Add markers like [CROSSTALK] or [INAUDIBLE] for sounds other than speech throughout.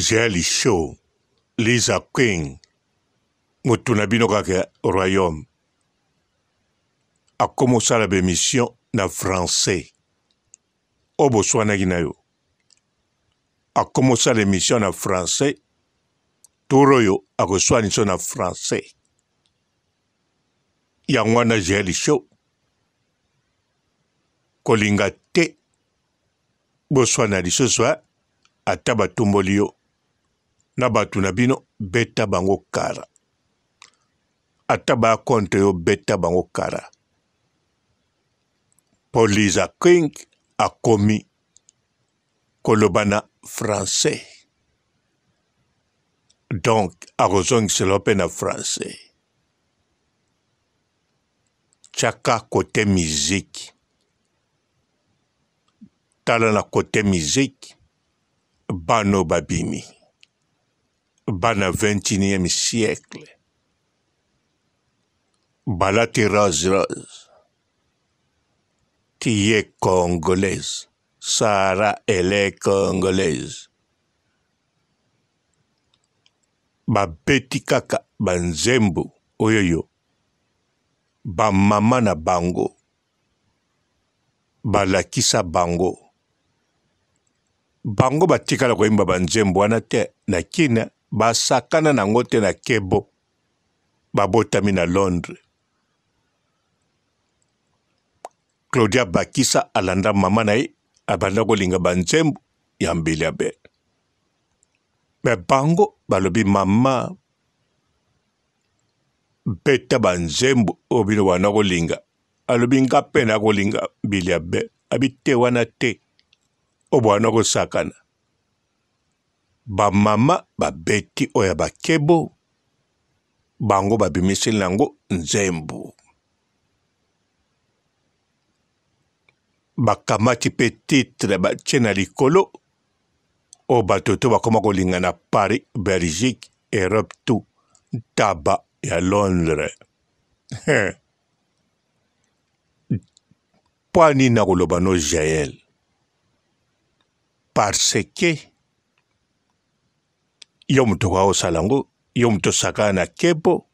Jelly Show, Lisa King, motuna bino kaka royaume akomosala bemission na francais oyo boswanaki na yo akomosala emission na francais tour oyo akoswaniso na francais yango wana jeli show kolinga te boswana lisusu ata batumboli yo na bato na bino beta bango kara ata baakonte yo beta bango kara polisa king akomi koloba na francais donk akozongisela mpe na francais tiaka kote miziki tala na kote miziki bano babimi bana 21e siècle. Balatirozroz. Tu es congolaise. Sarah, elle est congolaise. babeti kaka banzembo oyoyo bamama na bango balakisa bango bango batikala koyemba banzembo wana te na kina basakana nango te na kebo babotami na londres claudia bakisa alanda mama na ye abanda kolinga banzembo ya mbeli ya bele me bango balobi mama beta banzembo oyo bino wana kolinga alobi nga mpe nakolinga mbeli ya bele abi te wana te obwana kosakana bamama babeti oyo ya bakebo bango babimiseli yango nzembo bakamati mpe titre batie na likolo oyo bato to bakoma kolinga na paris belgique europe tu ntaba ya londres mpo anini na koloba no jael parce que yomutu hwaosala ngo yomutu osakana na kebo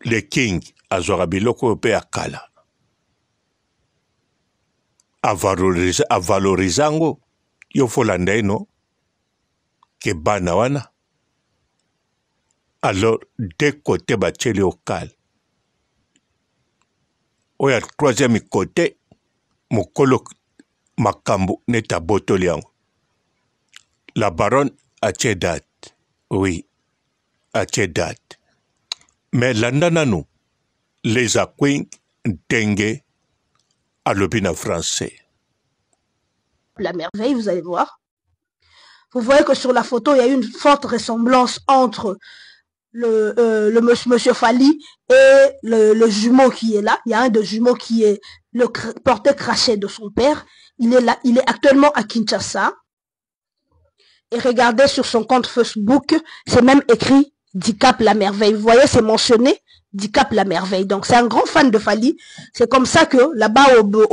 le king azwaka biloko oyo mpe ya kala avalorize yango yo folanda eno ke bana wana alors de kote batieli yo kala oyo ya troisième kote mokolo makambo neti abotoli yango la baronne à Oui, à Mais l'andananou, les Akwing dengue à l'opinion français. La merveille, vous allez voir. Vous voyez que sur la photo, il y a une forte ressemblance entre le, euh, monsieur Fali et le, jumeau qui est là. Il y a un de jumeaux qui est le porté craché de son père. Il est il est actuellement à Kinshasa et regardez sur son compte Facebook, c'est même écrit Dicap la merveille. Vous voyez, c'est mentionné Dicap la merveille. Donc c'est un grand fan de Fali. C'est comme ça que là-bas au, au,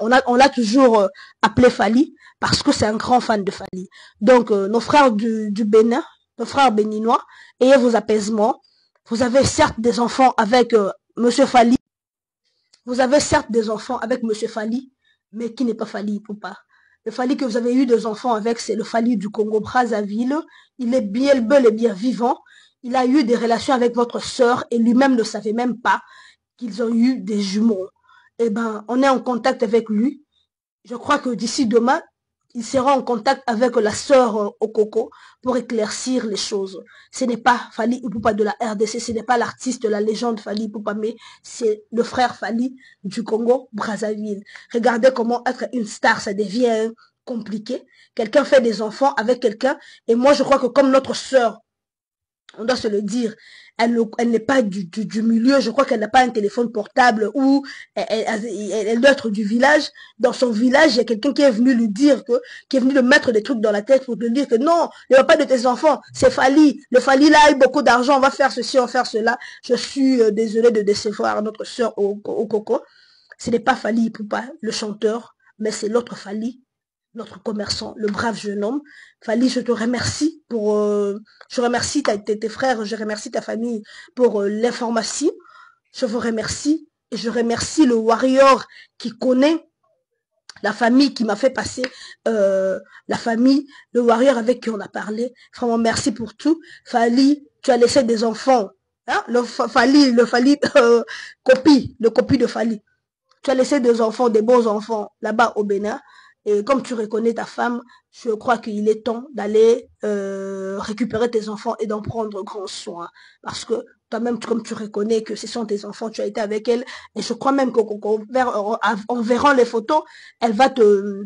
on l'a on l'a toujours euh, appelé Fali parce que c'est un grand fan de Fali. Donc euh, nos frères du, Bénin, nos frères béninois, ayez vos apaisements. Vous avez certes des enfants avec M. Euh, Monsieur Fali. Vous avez certes des enfants avec Monsieur Fali, mais qui n'est pas Fali, pas le Fali que vous avez eu des enfants avec, c'est le Fali du Congo Brazzaville. Il est bien bel et bien vivant. Il a eu des relations avec votre sœur et lui-même ne savait même pas qu'ils ont eu des jumeaux. Eh ben, on est en contact avec lui. Je crois que d'ici demain, il sera en contact avec la sœur euh, Okoko pour éclaircir les choses. Ce n'est pas Fali Ipupa de la RDC, ce n'est pas l'artiste, la légende Fali Ipupa, mais c'est le frère Fali du Congo, Brazzaville. Regardez comment être une star, ça devient hein, compliqué. Quelqu'un fait des enfants avec quelqu'un, et moi je crois que comme notre sœur, on doit se le dire, elle, n'est pas du, milieu, je crois qu'elle n'a pas un téléphone portable ou elle, doit être du village. Dans son village, il y a quelqu'un qui est venu lui dire que, qui est venu lui mettre des trucs dans la tête pour lui dire que non, il a pas de tes enfants, c'est Fali. Le Fali là a beaucoup d'argent, on va faire ceci, on va faire cela. Je suis euh, désolée de décevoir notre soeur au, au coco. Ce n'est pas Fali pas le chanteur, mais c'est l'autre Fali notre commerçant, le brave jeune homme. Fali, je te remercie pour, euh, je remercie tes, frères, je remercie ta famille pour euh, l'information. Je vous remercie et je remercie le warrior qui connaît la famille qui m'a fait passer, euh, la famille, le warrior avec qui on a parlé. Vraiment, merci pour tout. Fali, tu as laissé des enfants. Hein, le Fali, le Fali, [LAUGHS] copie, le copie de Fali. Tu as laissé des enfants, des bons enfants là-bas au Bénin. Et comme tu reconnais ta femme, je crois qu'il est temps d'aller euh, récupérer tes enfants et d'en prendre grand soin. Parce que toi-même, comme tu reconnais que ce sont tes enfants, tu as été avec elle. Et je crois même qu'en verrant les photos, elle va te,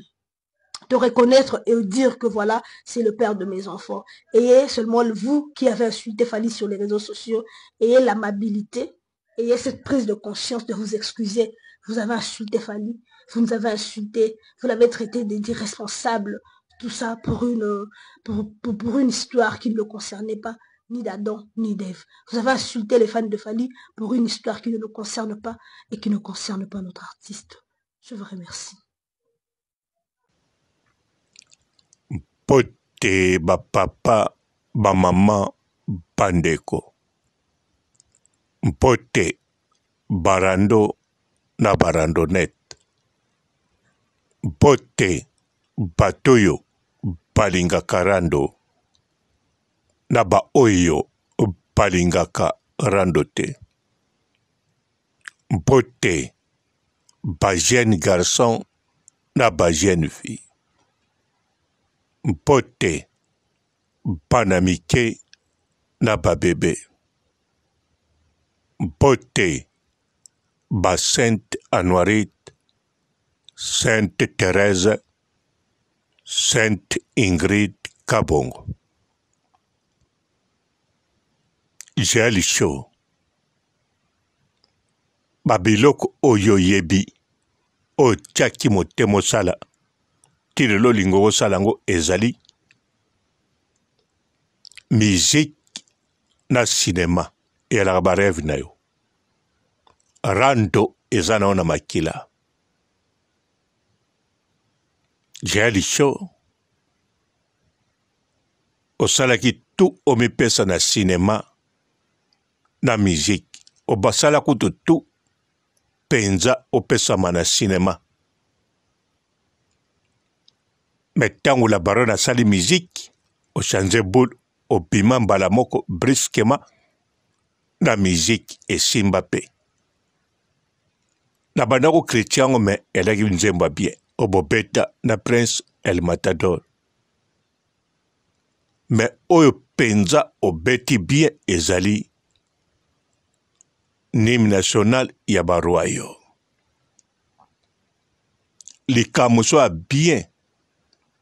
te reconnaître et dire que voilà, c'est le père de mes enfants. Ayez seulement vous qui avez insulté Fali sur les réseaux sociaux, ayez l'amabilité, ayez cette prise de conscience de vous excuser. Vous avez insulté Fali vous nous avez insultés, vous l'avez traité d'irresponsable, tout ça pour une, pour, une histoire qui ne le concernait pas, ni d'Adam, ni d'Ève. Vous avez insulté les fans de Fali pour une histoire qui ne nous concerne pas et qui ne concerne pas notre artiste. Je vous remercie. Pote, papa, ba maman, bandeko. Pote, barando, na bote bato oyo balingaka rando na baoyo balingaka rando te bote bajeune garçon na bajeune fille bote bana mike na babebe bote basainte anoirite Sainte Thérèse, Sainte Ingrid Kabongo. J'ai lisho. babiloko oyo oyebi oyo tiaki motema osala ti lelo olingo kosala yango ezali miziki na sinema eyalaka bareve na yo rando eza na yo na makila Jali Show osalaki tu omipesa na sinema na miziki obasala kutu tu mpenza opesama na sinema me ntango labaro nasali miziki ochange bule obima mbala moko briskema na miziki esimba mpe na bandako kristiango me elaki nzembo bien obobeta na prince el matador me oyo mpenza obeti bien ezali nime national ya barwayo likambo so ya bien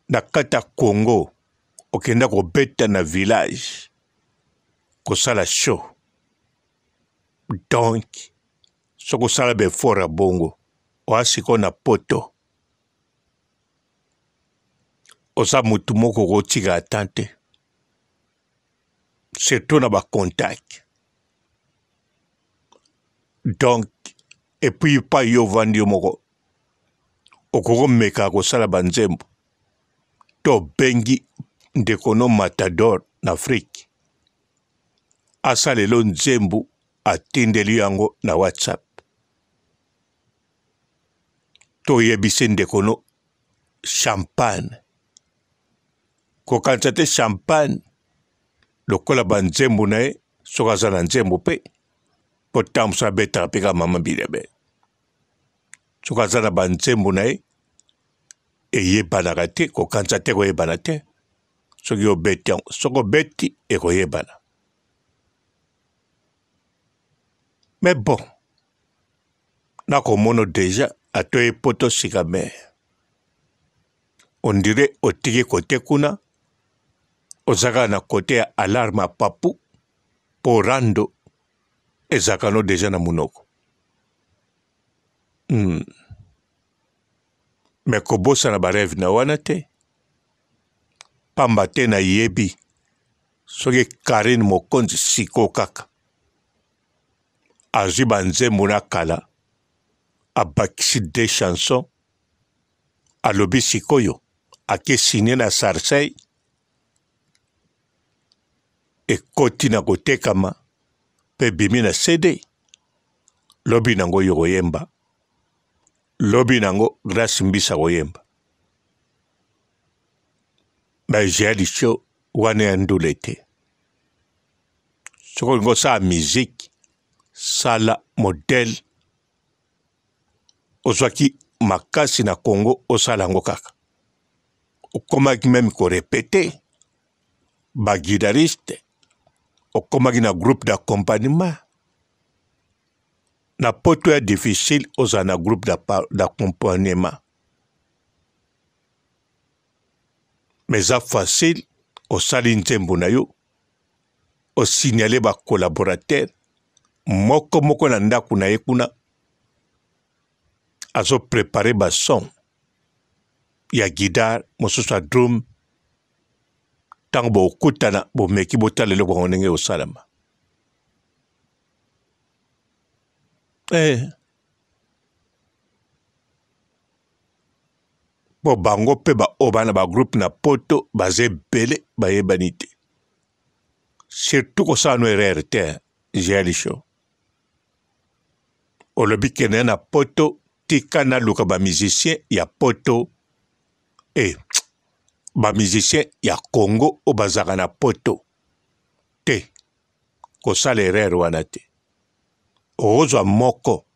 na kati ya congo okenda kobeta na village kosala show donk so kosala befort ya bongo oya sikoyo na poto oza motu moko kotika atan te surtout na bacontact donc epuis pa yo ovandi yo moko okokomeka kosala banzembo to obengi ndekono matador na afrike asalelo nzembo atindeli yango na whatsapp to oyebisi ndekono champagne kokanisa te champagne lokola banzembo na ye soki aza na nzembo mpe mpo tambuso abetaka mpe kaka mama bilebe soki aza na banzembo na ye eyebanaka te kokanisa te ekoyebana te soki obeti yango soki obeti ekoyebana me bon nakomona deja atoye poto sika me ondire otiki kote kuna ozaka na kote ya alarme ya papu mpo rando ezaka no deja na monoko mm. me kobosana bareve na wana te pamba te nayebi soki karine mokonzi siko kaka azwi banzembo na kala abakisi de chanson alobi sikoyo ake sine na sarseille ekoti na kotekama mpe ebimi na cd lobi nango yo koyemba lobi nango grace mbisa koyemba bajealicho wana ya ndula te soko lingo sala miziki sala modele ozwaki makasi na kongo osala yango kaka okomaki meme korepete bagitariste okomaki na groupe d'accompagnement na poto ya difficile ozala na groupe d'accompagnement me eza facile osali nzembo na yo osignale bacolaborateur moko moko na ndako na ye kuna azoprepare bason ya guidar mosusu a drume tangu bokutana bomeki botalele kwango ndenge osalama eh. mpo bango mpe baoyo bana bagroupe na poto baza ebele bayebani te surtout kosala no erreur te jealisho olobi kende na poto tika naluka bamusicien ya poto e eh. bamusicien ya congo oyo bazalaka na poto te kosala erreur wana te okozwa moko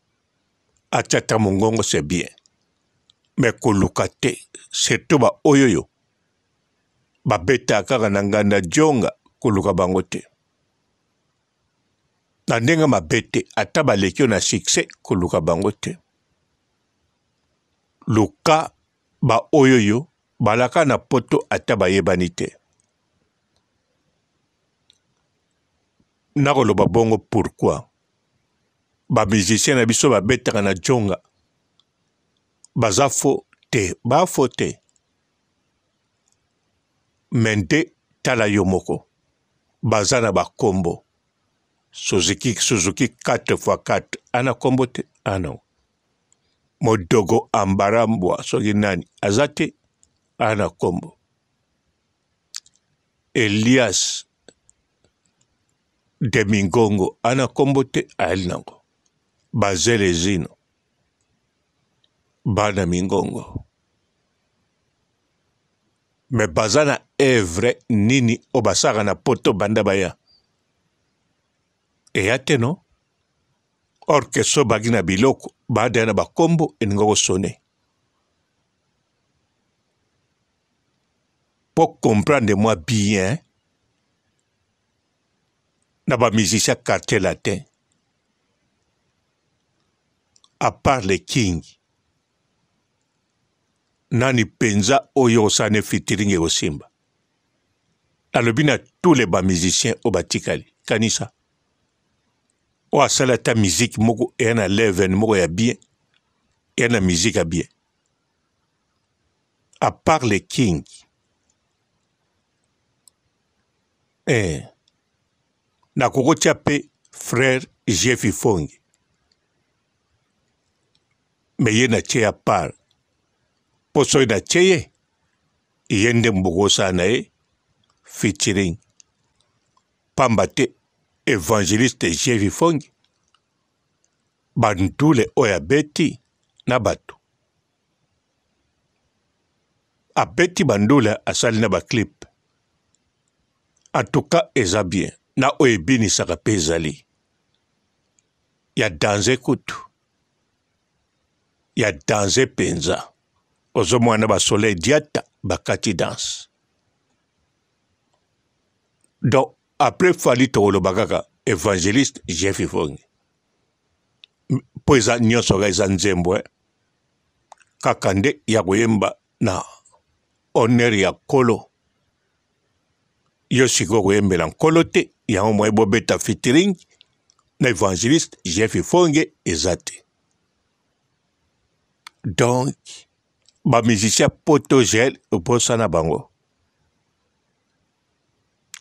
atiata mongongo c'est bien me koluka te surtout baoyo yo babeta kaka na nganda dionga koluka bango te na ndenge mabe te ata baleki yo na sukse koluka bango te luka baoyo yo balaka na poto ata bayebani te nakoloba bongo pourkui bamusicien na biso babetaka na jonga baza fo te bafo te me nde tala yo moko baza na bakombo suzuki suzuki 4x4 ana kombo te ano ah modogo ambarambwa soki nani aza te ana kombo elias demingongo ana kombo te ayali nango bazele zino bana mingongo me baza na evre nini oyo basalaka na po to banda baya eya te no or ke so baki na biloko baadaya na bakombo eninga kosone pour comprendre-moi bien, dans ma musicien quartier latin, à part les kings, nani mpenza oyo osani fitiringe kosimba nalobi na tule bamusicien oyo batikali kanisa oyo asala ata miziki moko eya na leven moko ya bien eya na miziki ya bien apart le king Eh, nakokotya mpe frere jefi fongi me ye natyeya par mpo soki natye ye ye nde mbokosala na ye featuring pamba te evangeliste jefi fongi bandule oyo abeti na bato abeti bandule asali na baclipe atuka eza bien na oyo ebinisaka mpe ezali ya danze kutu ya danze mpenza ozomona basoleil diata bakati danse donc après fali tokoloba kaka évangéliste jeff ifongi mpo eza nyonso ka eza nzembo eh. kaka nde ya koyemba na honere ya kolo yo sikoyo koyembela nkolo te yango mwa ebobeta featuring na evangeliste jeff fonge eza te donk bamusicien potogel bosana bango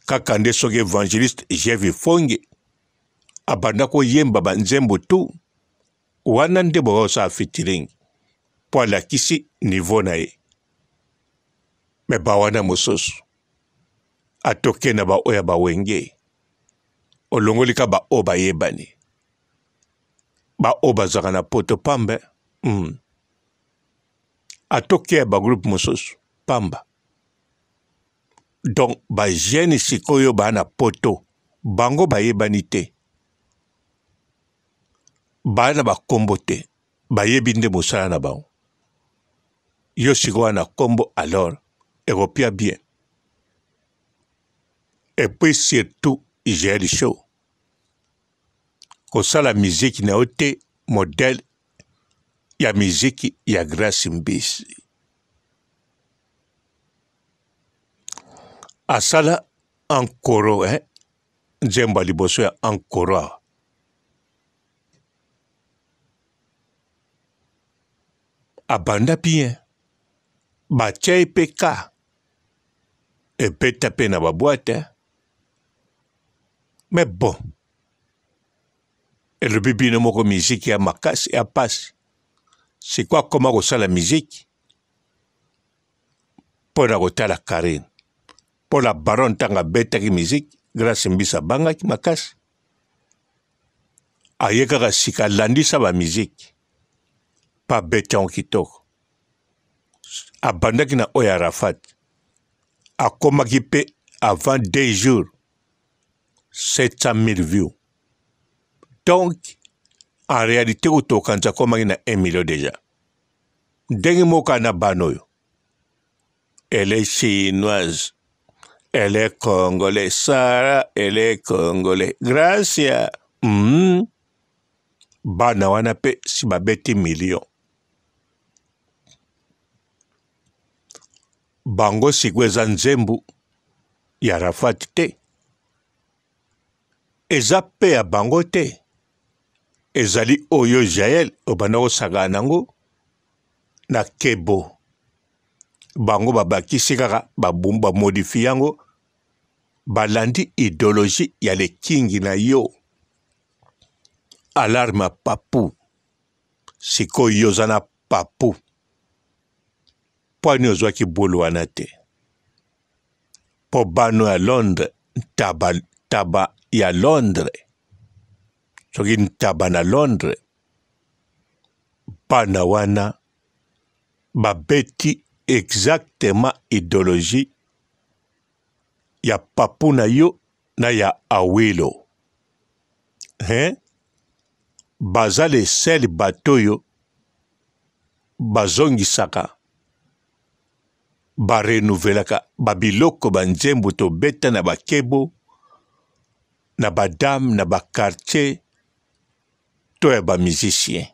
kaka nde soki evangeliste jeff fonge abanda koyemba banzembo tu wana nde bokosala featuring mpo alakisi nivo na ye me bawana mosusu a to kenda baoyo bawenge olongoli ka baoyo bayebani baoyo bazwaka na poto pamba mm. atokeya bagroupe mosusu pamba donc bagene sikoyo baa na poto bango bayebani te baa na bakombo te bayebi nde mosala na bango yo sikoyo wana kombo alors ekopia bien et puis surtout gérer show kosala miziki na yo te modele ya miziki ya grace mbisi asala ankoro eh? nzembo liboso ya ankoro awa abanda bien batia ye mpe ka ebeta mpe na babwate Mebbo elobi bino moko miziki ya makasi ya pasi sikwa akoma kosala miziki mpo na kotala karine mpo na baron ntango abetaki miziki grâce mbisa abangaki makasi aye kaka sika alandisa bamiziki mpo abeti yango kitoko abandaki na oyo arafat akomaki mpe avant deux jours 700 000 views. Donc, en réalité, Utokanza Koma, il y en a 1 million déjà. Dengi Moka na Banoyo. Elle est chinoise. Elle est congolaise. Sarah, elle est congolaise. Gracia. Mm. Bana wana pe si babeti million. Bango sikwe za nzembu ya Rafati te. eza mpe ya bango te ezali oyo israele obanda kosangana nango na kebo bango babakisi kaka bamodifie yango balandi idéologie ya lekingi na yo alarme papu sikoyo yo oza na papu mpwani ozwaki bulu wana te mpo bano ya londres ntaba, ntaba ya londres soki ntaba na londres bana wana babeti exactement idéologie ya papu na yo na ya awelo hein? baza lesele bato oyo bazongisaka barenouvelaka babiloko banzembo tobeta na bakebo na badame na bakartier to ya bamizisien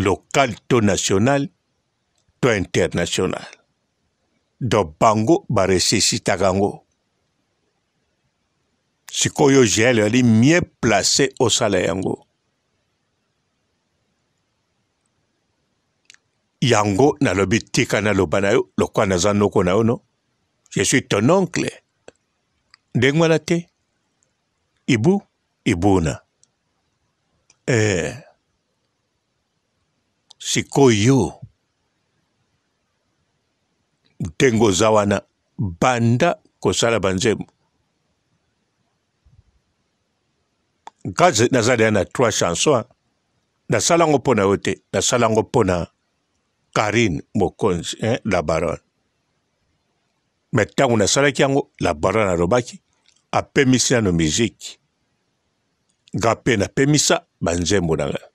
lokal to national to international don bango baresisitaka yango sikoyo gl ali mie place osala yango yango nalobi tika naloba na yo lokwa naza noko na yo no je suis ton oncle denwala te ibu ibuna eh, sikoyo ntengo oza wana banda kosala banzembo nkaze naza leya na trois chanson nasala yango mpo na yo te nasala yango mpo na karine mokonzi eh, la baronne meta unasalaki yango labara nalobaki apemisi nano miziki nga mpe napemisa banzembo na ngai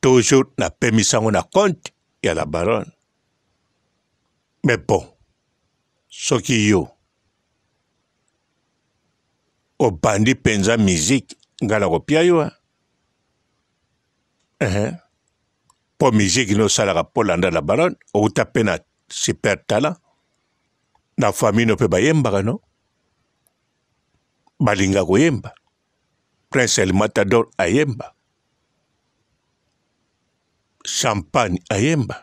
toujours napemisa yango na compte ya la baronne mais bon soki yo obandi mpenza miziki ngai nakopia yo uh -huh. mpo miziki nde osalaka mpo landa na bana outa mpe na super talent na famille no mpe bayembaka no balinga koyemba prince el matador ayemba champagne ayemba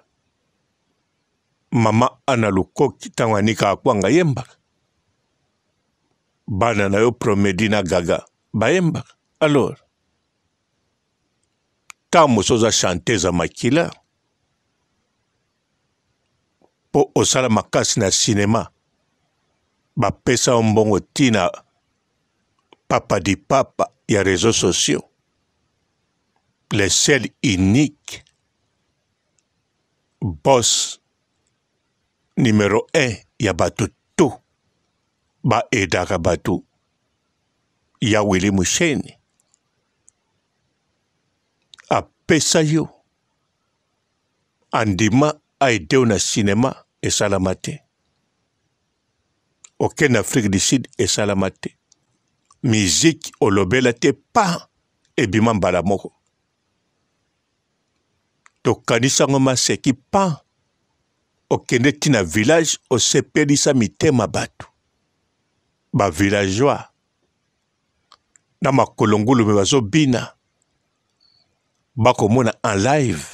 mama ana lukoki ntango anikaka kwanga ayembaka bana na yo promedi na gaga bayembaka alors ka muso za shanteza makila mpo osala makasi na sinema bapesa yo mbongo ntina papa di papa ya réseaux sociaux le sel unique boss numero 1 ya bato to baedaka bato ya wili musheni apesa yo andima aideo na sinema esalama te okende afrique du sud esalama te miziki olobela te pa ebima mbala moko tokanisango maseki pa okende ti na village osepelisa mitema bato bavillageois na makolongulu me bazobina bakomona en live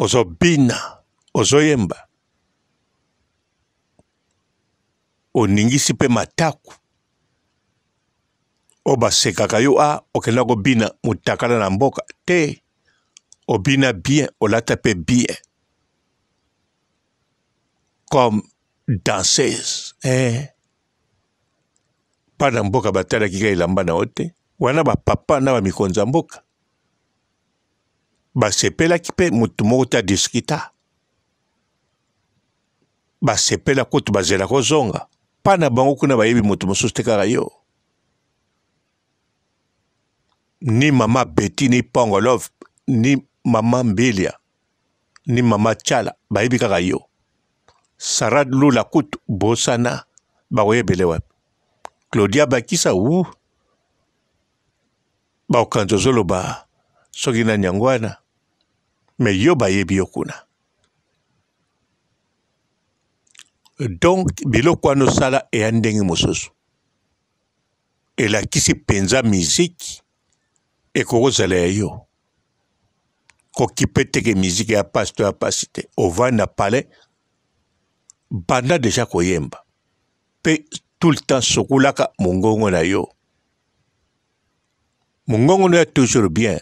ozobina ozoyemba oningisi mpe mataku oyo basekaka yo a ah, okenda kobina motakala na mboka te obina bien olata mpe bien comme danseuse eh. pa na mboka batalaki ka elamba na yo te wana bapapa na bamikonzi ya mboka basepelaki mpe motu moko te adiskita basepela kutu bazela kozonga mpa na bango kuna bayebi motu mosusu te kaka yo ni mama beti ni pongolov ni mama mbilia ni mama tiala bayebi kaka yo sara lula kutu bosana bakoyebele wapi claudia bakisa wu uh, baokanza ozoloba soki na yango wana me yo bayebi yo kuna donk biloko wana osala eya ndenge mosusu elakisi mpenza miziki ekokozala ya yo kokipe teke miziki ya pasi to ya pasi te ovandi na palais banda deja koyemba mpe tout le temps sokolaka mongongo na yo mon ngongono ya toujours bien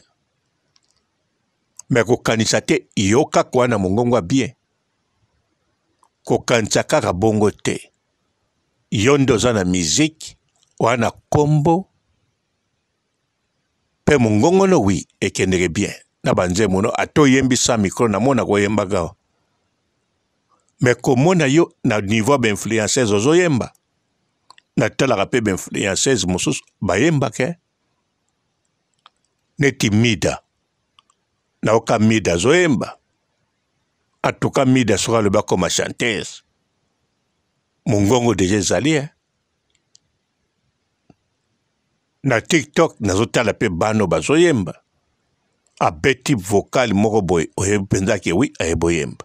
me kokanisa te yoka kuwa na mongongo ya bien kokanisa kaka bongo te yo nde oza na miziki wana kombo mpe mongongono wi ekendeke bien na banzembo no ata oyembisa mikro namona koyembaka me komona yo na niveau ya bainfluenceuse ozoyemba natalaka mpe bainfluenceuse mosusu bayembaka neti mida nawe ka mida azoyemba atuka mida soki alobi akoma chanteuse mongongo deja ezali e na tiktok nazotala mpe bano bazoyemba abeti vokale moko boye oyebi mpenza ake wi ayebi oyemba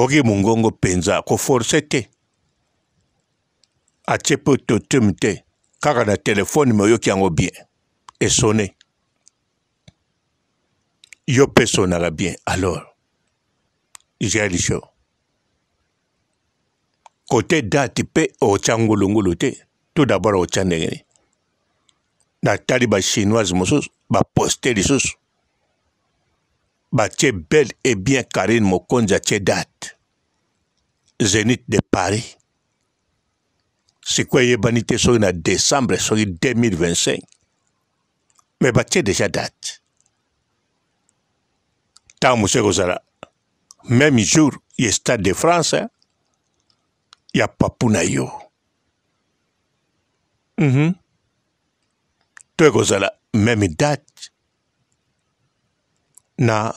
oki mongongo mpenza akoforce te atie mpe totum te kaka na telefone me oyoki yango bien esone yo mpe sonaka bien alors israel show kote date mpe otya ngulungulu te tout d'abord otya ndenge nini natali bachinoise mosusu baposte lisusu batie bel et bien karine mokonzi atie date zénith de paris sikue yebani te soki na décembre soki 2025 me batie déjà date ntango mosu ekozala même jour ye stade de france ya papu na yo mm -hmm. to ekozala même date na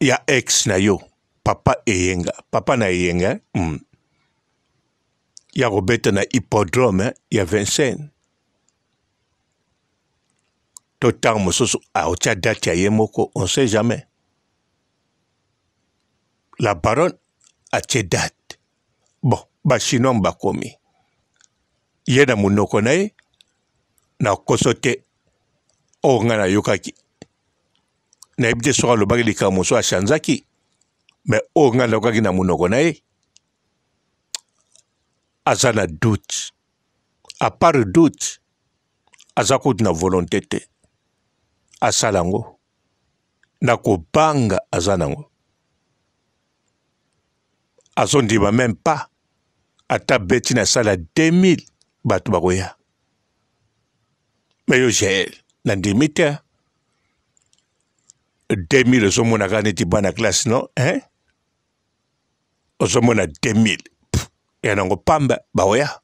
ya ex na yo papa eyenga papa na eyenga mm. ya kubeta na hippodrome ya vincennes to ntango mosusu aotya date ya ye moko on sait jamais la baronne atie date bon bachinois bakomi ye na monoko na ye nakoso te oyo ngai nayokaki nayebi te soki alobaki likambo mosusu achanzaki me oyo ngai nayokaki na monoko na ye aza na doute a part doute aza kodina volonté te asala yango na kobanga aza nango azondima même pas ata beti na sala 2000 bato bakoya me yo gel na ndimi te 2000 ozomonaka neti bana classe no hein ozomona 2000 yanango pamba baoya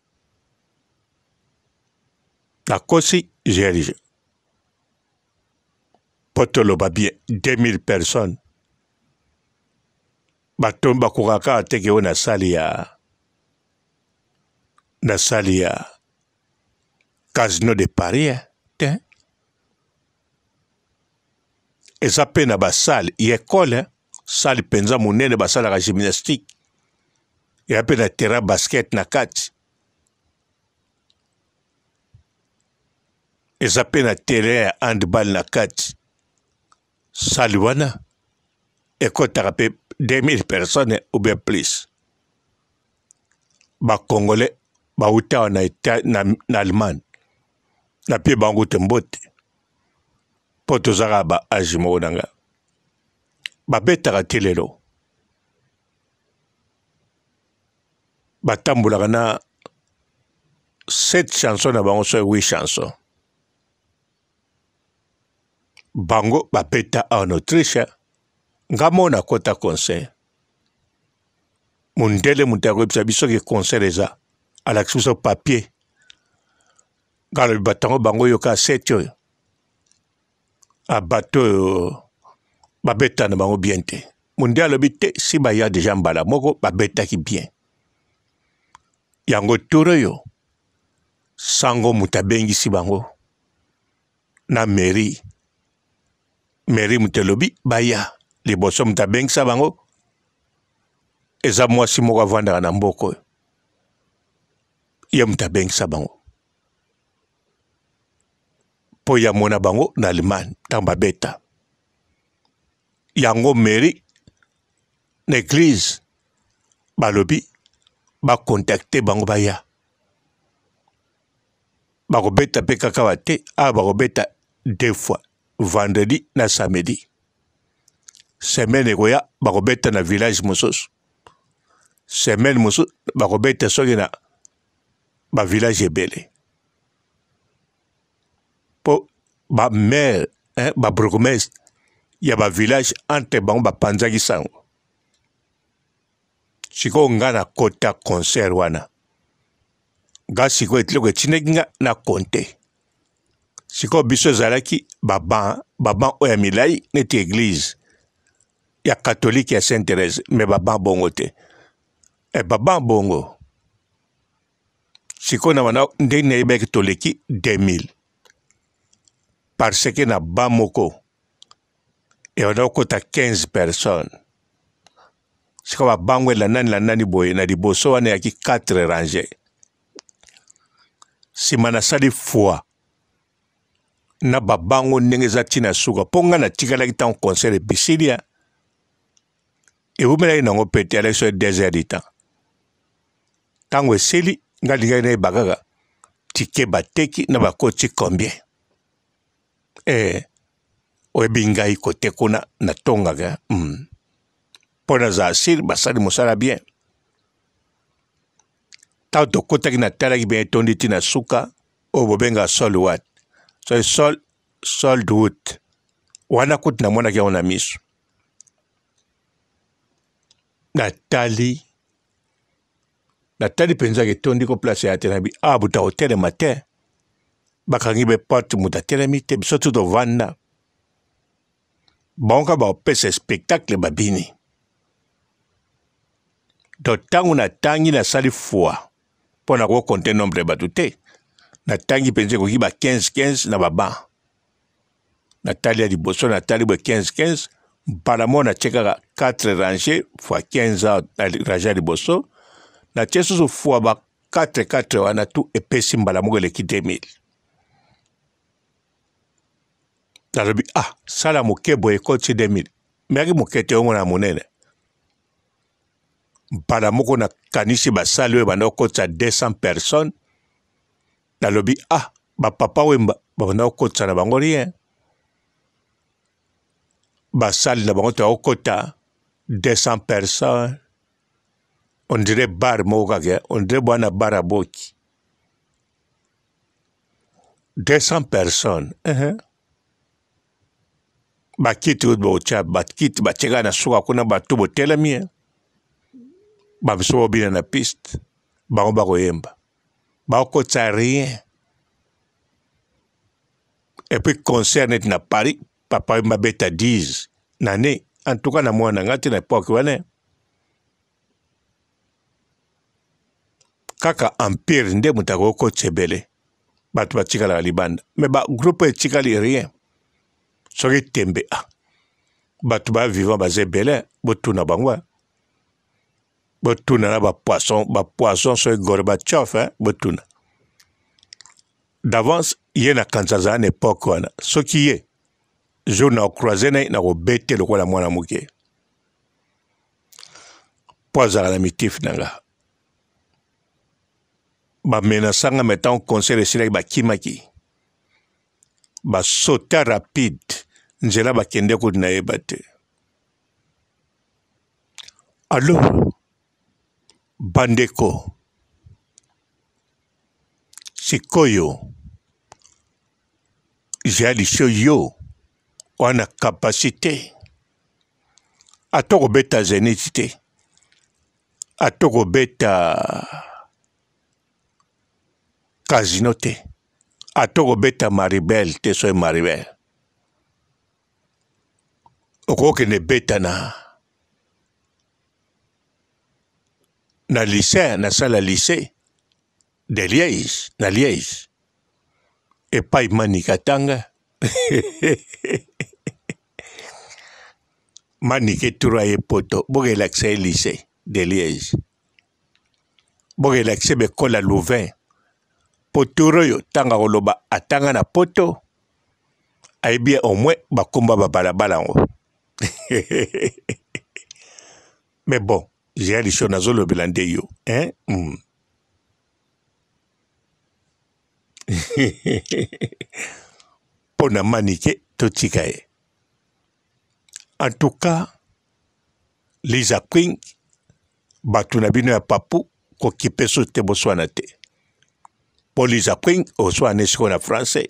nakosi grg mpo toloba bie 2000 personnes bato bakoka kaka teke oyo na sali ya na sali ya casino de paris te eza mpe na basale ya ekole sale mpenza monene basalaka gymnastique ya mpe na terrain basket na kati eza mpe na terrain ya handball na kati sali wana ekɔtaka mpe 2000 personnes ou bien plus bakongole bauti awa na, na, na allemagne na pie bango te mbote mpo tozalaka ba age moko na nga babetaka te lelo batambolaka na 7 chanson na bango soki 8 chanson bango babeta en autriche nga mo nakɔta concert mondele moto akoyebisa biso ke concert eza alakisi biso papier nga alobi batango bango yoka sete oyo abato oyo babeta na bango bien te monde alobi te si baya deja mbala moko babetaki bien yango toro oyo sango moto abengisi bango na mairie mairie moto elobi baya liboso moto abengisa bango eza mwasi moko avandaka na mboka oyo ye moto abengisa bango mpo ya mona bango na allemagne ntango babeta yango mairie na eglize balobi bakontakte bango baya bakobeta mpe kaka bate awa bakobeta deux fois vendredi na samedi semaine ekoya bakobeta na village mosusu semaine mosusu bakobeta soki na bavillage ebele mpo bamare eh, baburgomestre ya bavillage entre bango bapanzaki sango sikoyo nga nakota concert wana nga sikoyo eteleko etindaki nga na konte sikoyo biso ezalaki baban baban oyo ya milai neti eglize ya katolike ya saint therese me baban bongo te e eh, baban bongo sikoyo na wana ndenge nayebaki toleki 2000 parce que na ba moko ewana okota 15 personnes sikawa bangwe la nani la nani boye na liboso wana yaki 4 range nsima nasali fois na babango ndenge eza ntina ya suka mpo ngai natikalaki ntango concert ebisilia ewumelaki nango mpe te alaki so ye deux heures du temps ntango esili ngai alingaki nayeba kaka tike bateki na bakoti combien e oyebi ngai kote kuna natongaka mm. mpo na za asiri basali mosala bien ntango tokótaki na talaki bien etondi ti na suka oyo bobengaka sol wat so sol sold wood wana kutu namonaki yango na miso natali natali mpenza ke tondi ko place ya te na bi a ah, butu akotelema te bakangi be porte moto atelemi te biso tu tovanda bango ka baopesa spectacle babini to ntango natangi nasali foi mpo na kokonte nombre ya bato te natangi mpenza ekoki ba 15-15 na baban natali ya liboso natali boye 15-15 mbala moko natie kaka 4 range fois 15 range ya liboso natie susu fois ba 44 wana tu epesi mbala moko eleki 2000 nalobi ah sala moke boye ekoti 2000 meaki moke te ongo na monene mbala moko nakanisi basali oyo bandaka kokotisa 200 personnes nalobi ah bapapa oyo babandaka kokotisa na bango rien basali na bango toyaka kokota 200 personnes on dirait bar moko kaka on dirait bwana bar aboki 200 personnes uh -huh. bakiti oyo botya bakiti batyeka na suka kuna bato botelemi eh. babiso bobina na piste bango bakoyemba bakokotisa rien epuis concert neti na paris papa mabeta 10 na ne en tout cas na mwana nga ti na epoke wana kaka empire nde moto akokokotisa ebele bato batikalaka libanda me bagroupe etikali rien soki tembe a bato bavivant baza ebele botuna bango botuna na bapoisson bapoisson so e gorbachev eh? botuna davance ye na kanisa azala na epoke wana soki ye jour na okroise na ye na kobete lokola mwana moke mpo azalaka na mitifu na nga bamenasanga metan conseil esilaki bakimaki basota rapide nzela bakende kuti nayeba te alors bandeko sikoyo zya liso yo wana kapasite ata kobeta zeniti te ata kobeta casino te ata kobeta maribel te soki maribel okokende beta na na lycée nasala lycée de liège na liège epai [LAUGHS] manika e tanga manika etura ye poto bokelakisa ye lycée de liège bokelakisa bekole ya louvain potur oyo ntanga koloba atanga na poto ayebi au moins bakomba babalabala yango [LAUGHS] mais bon zialisho nazolobela nde yo eh? mm. mpo na manike totika ye en tout cas lisa quing bato na bino ya papu koki mpe so te boswana te mpo lisa quing oswana esiko na français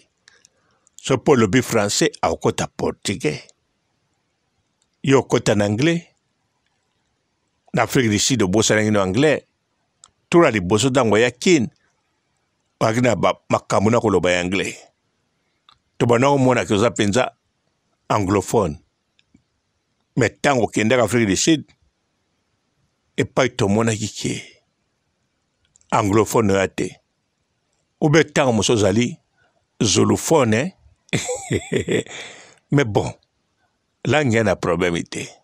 so mpo olobi français aokɔta portugais yo okɔta na anglais na afrique du sud obosanaki na anglais to na liboso ntango ya kine oyaki na makambo na koloba ya anglais tobanda komonaki oza mpenza anglophone me ntango okendaka afrique du sud epai tomonaki ke anglophone oya te ube ntango mosu ozali zolophone [LAUGHS] me bon langi ya na probleme te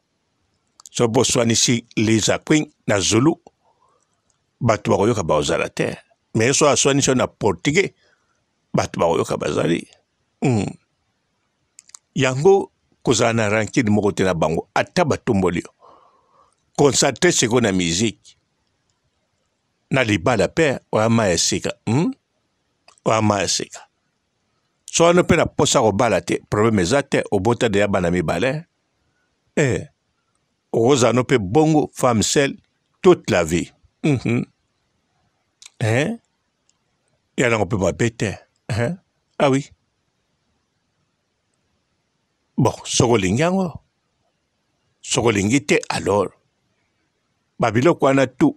so boswanisi leza kue na zulu bato bakoyoka bakozala te me so aswanisi yo na portugais bato bakoyoka bazali mm. yango kozala na rankine moko te na bango ata batomboli yo concentre sikoyo na miziki na libala mpe oya ma ya sika mm? oya ma ya sika so wana mpe na mposa kobala te probleme eza te obota deya bana mibale eh. okozala mpe bongo femme seule toute la vie mm -hmm. hein? ya lango mpe mabe te hein? ah oui bon soki olingi yango soki olingi te alors babiloko wana tu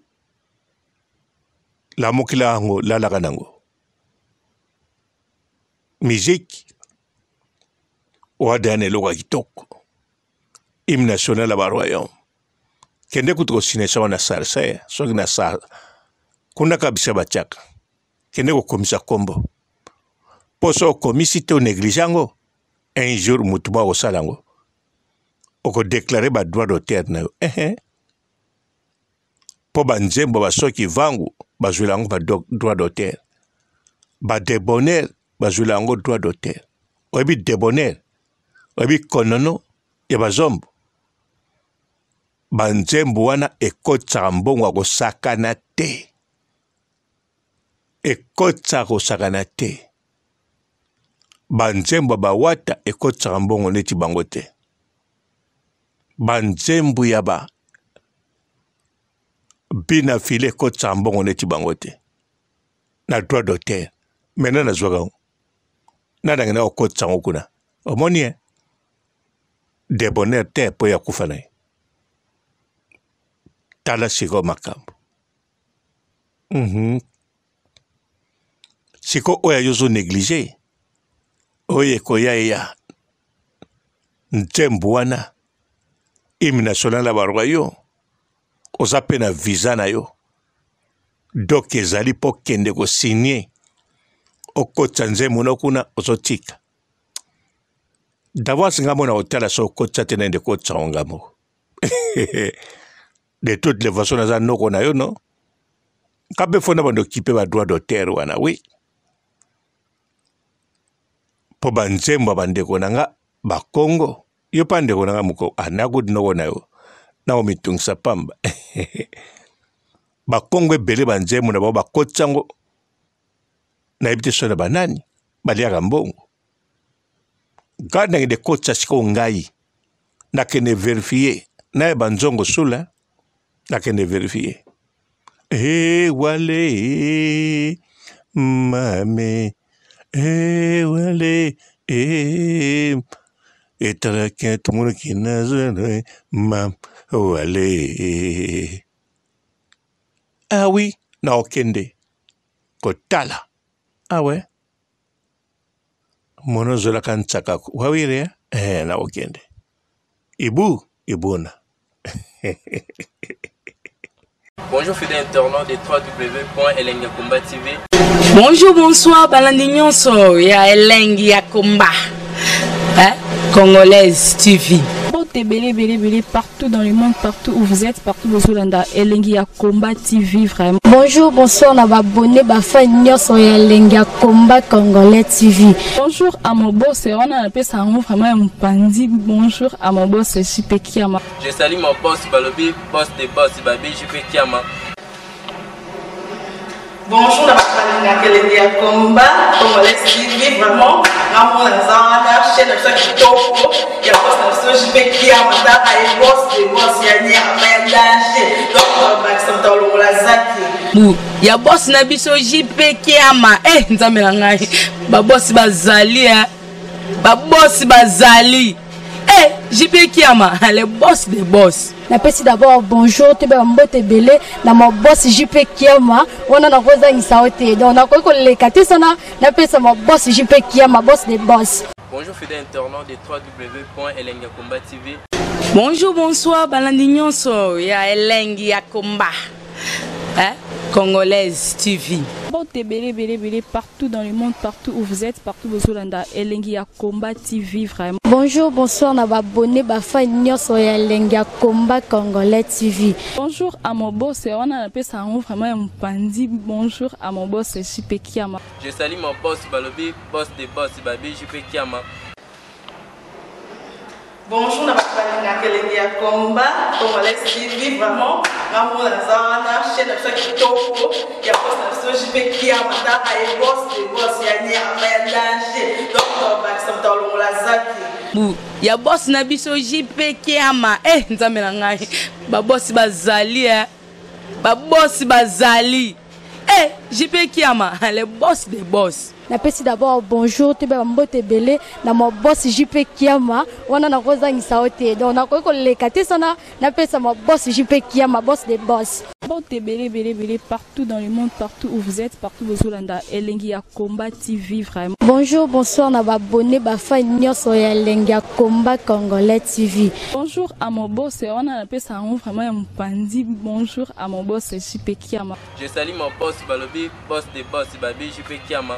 lamokila yango lalaka nango miziki oadana eloko ya kitoko hymne national ya baroyaume kende kutikosinesa wana sarse soki na sa kuna kabisa batiaka kende kokomisa kombo mpo so okomisi te onéglige yango un jour motu mo akosala yango okodeklare badroit d'auteur na yo ehe mpo banzembo basoki vangu bazwela yango badroit d'auteur badebonaire bazwela yango droit d'auteur oyebi debonaire oyebi konono ya bazombo banzembo wana ekotaka mbongo ya kosakana te ekotaka kosakana te banzembo ya bawata ekotaka mbongo neti bango te banzembo ya ba bina file ekotaka mbongo neti bango te na droit docteur mena nazwaka ngo nadangana okotisa ngo kuna omoni e debonaire te mpo ya kufa na ye tala siko makambo mm-hmm. siko oyo yozoneglige oyo ekoya ya ntembo wana hime national ya barwa yo oza mpe na visa na yo donk ezali mpo kende kosinie okotisa nzembo na kuna ozotika davance ngambo na kotala so okotisa te na ende kotisango ngambo [LAUGHS] de toutes les façons naza noko na yo no kabe fo na bando okipe badroit d'auteur wana wi mpo banzembo ya bandeko na nga bakongo yo mpa ndeko na nga moko anakudi noko na yo nango mitungisa pamba bakongo ebele banzembo na bango bakotisa yango nayebi te soni ya banani baliaka mbongo ngai ndenge dekotisa sikoyo ngai nakende verifie nayeba nzongo sula la que ne verifié. Eh, wale, mame, eh, wale, eh, etarake tumurkina zere, mam, wale. Ah oui, na okende. Kotala. Ah ouais. Mono zola kan tsaka. Wawire, ah eh, na okende. Ibu, ibuna. [LAUGHS] Bonjour fidèle internaute de www.elengakomba TV. Bonjour, bonsoir, balandi nyonso ya Elengi ya Komba. hein? congolaise tv belé belé belé partout dans le monde partout où vous êtes partout bozolanda elengi ya combat tv vraiment bonjour bonsoir na babone bafan nyonso ya elengi ya combat congolais tv bonjour à mon boss wana napesa yango vraiment ya mopanzi bonjour à mon boss jipe kiama je salue mon boss balobi boss de boss babi jipe kiama bonjour na bato balinga kelenge ya komba congolais tv vraiment ngamona eza wana chaine biso ya kitoko ya bos na biso jipekia mataka ye bos de bos ya nyerama ya danger donc bakisa moto alongola zaki ya bosi na biso jipekiama e eh, nzambe na ngai babosi bazali e babosi bazali e eh, jipekiama le boss de boss napesi d'abord bonjour toyebaka mbote ebele na mabosi jp kiama wana nakozangisa yo te donc nakoki koleka te sana napesa mabosi jp kiama bos de bos bonjour fidèle internaute de 3w elengi combat tv bonjour bonsoir balandi nyonso ya elengi ya combat eh? Congolaise TV. Partout dans le monde, partout où vous êtes, partout où vous êtes, Elengi ya Combat TV vraiment. Bonjour, bonsoir, na abonné bafa nyonso ya Elengi ya Combat Congolais TV. Bonjour à mon boss, on a appelé ça vraiment un pandi. Bonjour à mon boss, Jipe Kiama. Je salue mon boss Balobi, boss de boss Babi Jipe Kiama. bonjour na bato balinga kelenge ya komba congolais tv vraiment ngamona naza wana chaine na biso ya kitoko ya bose na biso jipe kiama ntaka ye bose de bose ya nyama ya danger donc tobakisa moto alongola zaki ya bosi na biso jipe kiama e eh, nzambe na ngai babosi bazali e babosi bazali hey, eh, jp kiama [LAUGHS] le boss de boss napesi d'abord bonjour toyebaka mbote ebele na mabos jp kiama wana nakozangisa yo te donc nakoki koleka te sana napesa mabos jp kiama bos de bos bato ebele ebele ebele partout dans le monde partout où vous êtes partout bozolanda elengi ya combat tv vraiment bonjour bonsoir na babone bafani nyonso ya elengi ya combat congolais tv bonjour à mon boss wana napesa yango vraiment ya mopanzi bonjour à mon boss jipe kiama je sali mon boss balobi boss de boss babi jipe kiama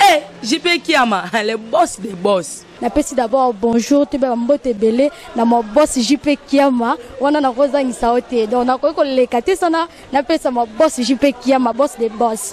Eh, JP Kiama, [LAUGHS] le boss des boss. napesi d'abord bonjour toyebaka mbote ebele na mabosi jp kiama wana nakozangisa yo te donc nakoki koleka te sana napesa mabosi jp kiama bosi de bosi